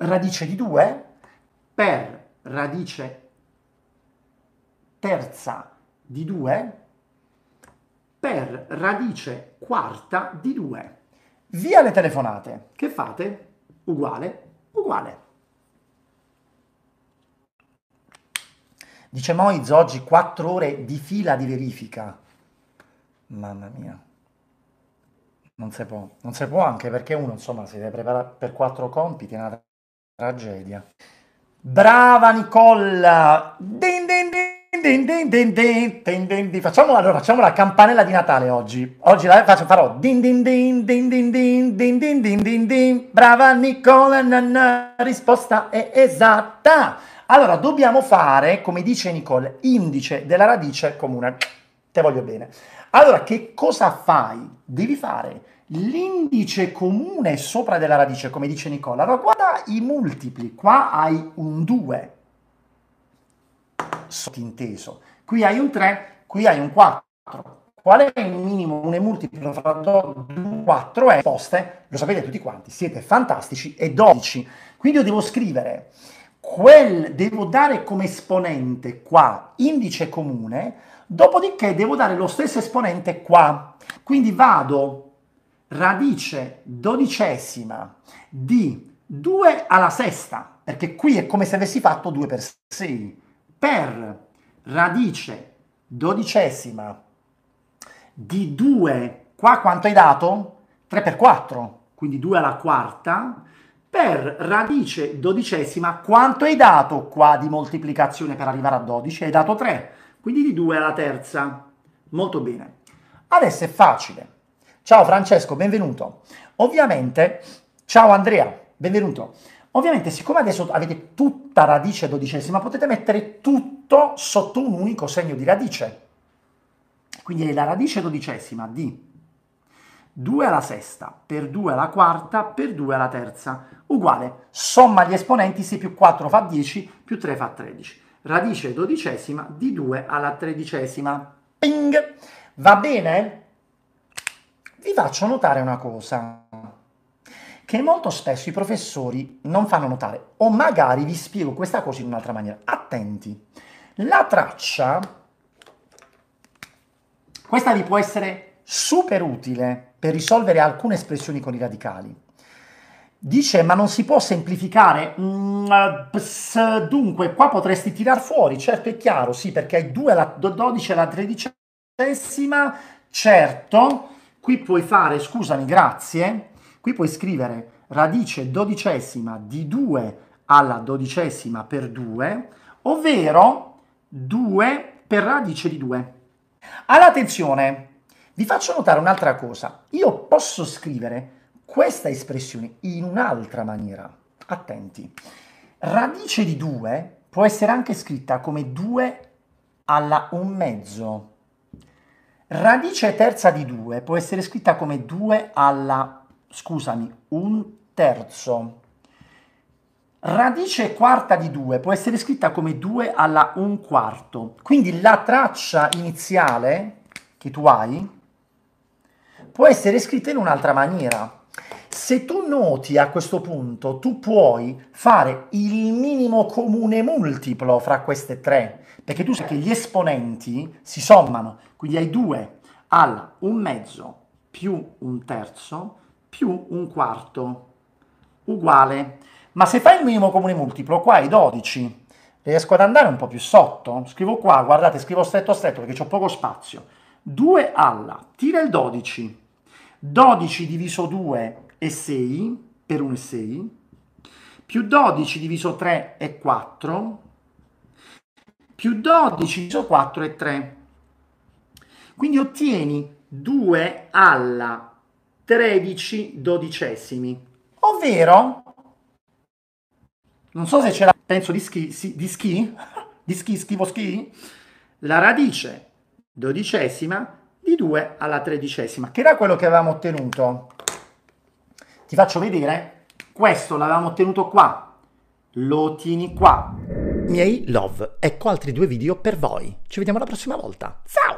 radice di 2 per radice terza di 2 per radice quarta di 2. Via le telefonate. Che fate? Uguale, uguale. Dice Moiz oggi 4 ore di fila di verifica. Mamma mia. Non si può, non si può anche perché uno insomma si deve preparare per quattro compiti, è una Tragedia. Brava Nicolla! Din din din. Din din din facciamo, allora, facciamo la campanella di Natale oggi. Oggi la faccio, farò din din din din din din din din din din din. Brava Nicola, nanna, risposta è esatta. Allora, dobbiamo fare, come dice Nicole, indice della radice comune. Te voglio bene. Allora, che cosa fai? Devi fare l'indice comune sopra della radice, come dice Nicola. Allora guarda i multipli, qua hai un 2, sottinteso, qui hai un 3, qui hai un 4. Qual è il minimo un multiplo fra 4 e poste? Lo sapete tutti quanti, siete fantastici, e 12. Quindi io devo scrivere quel devo dare come esponente qua indice comune, dopodiché devo dare lo stesso esponente qua. Quindi vado radice dodicesima di 2 alla sesta, perché qui è come se avessi fatto 2 per 6, per radice dodicesima di 2, qua quanto hai dato? 3 per 4, quindi 2 alla quarta, per radice dodicesima quanto hai dato qua di moltiplicazione per arrivare a 12? Hai dato 3, quindi di 2 alla terza. Molto bene. Adesso è facile Ciao Francesco, benvenuto. Ovviamente, ciao Andrea, benvenuto. Ovviamente, siccome adesso avete tutta radice dodicesima, potete mettere tutto sotto un unico segno di radice. Quindi è la radice dodicesima di 2 alla sesta per 2 alla quarta per 2 alla terza uguale somma agli esponenti 6 più 4 fa 10 più 3 fa 13 radice dodicesima di 2 alla tredicesima ping va bene vi faccio notare una cosa, che molto spesso i professori non fanno notare, o magari vi spiego questa cosa in un'altra maniera. Attenti, la traccia, questa vi può essere super utile per risolvere alcune espressioni con i radicali. Dice, ma non si può semplificare? Mm, eh, ps, dunque, qua potresti tirar fuori, certo è chiaro, sì, perché hai 2 alla 12 alla tredicesima, certo, Qui puoi fare, scusami, grazie, qui puoi scrivere radice dodicesima di 2 alla dodicesima per 2, ovvero 2 per radice di 2. Allora attenzione, vi faccio notare un'altra cosa. Io posso scrivere questa espressione in un'altra maniera. Attenti. Radice di 2 può essere anche scritta come 2 alla un mezzo Radice terza di 2 può essere scritta come 2 alla, scusami, un terzo. Radice quarta di 2 può essere scritta come 2 alla un quarto. Quindi la traccia iniziale che tu hai può essere scritta in un'altra maniera. Se tu noti a questo punto, tu puoi fare il minimo comune multiplo fra queste tre, perché tu sai che gli esponenti si sommano, quindi hai 2 al un mezzo più un terzo più un quarto uguale. Ma se fai il minimo comune multiplo, qua hai 12, riesco ad andare un po' più sotto, scrivo qua, guardate, scrivo stretto stretto perché ho poco spazio, 2 alla, tira il 12, 12 diviso 2 e 6 per 1 è 6, più 12 diviso 3 è 4, più 12 diviso 4 è 3. Quindi ottieni 2 alla 13 dodicesimi, ovvero, non so se ce la penso di schi, sì, di schi, di schi, schivo schi, la radice dodicesima di 2 alla tredicesima, che era quello che avevamo ottenuto ti faccio vedere, questo l'avevamo ottenuto qua, lo tieni qua. Miei love, ecco altri due video per voi. Ci vediamo la prossima volta. Ciao!